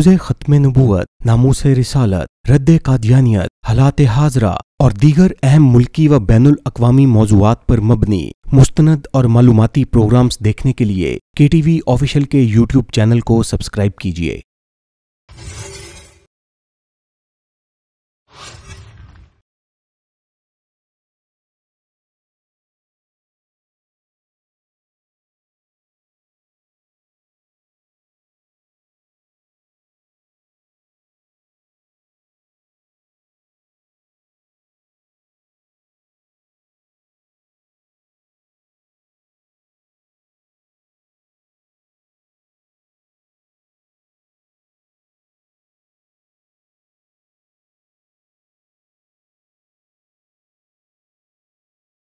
महफुज ख़त्म नबूत नामूस रिसालत रद्द कादियानियत हालात हाजरा और दीगर अहम मुल्की व बैन अवी मौजूद पर मबनी मुस्तंद और मालूमती प्रोग्राम्स देखने के लिए के टी वी ऑफिशियल के यूट्यूब चैनल को सब्सक्राइब कीजिए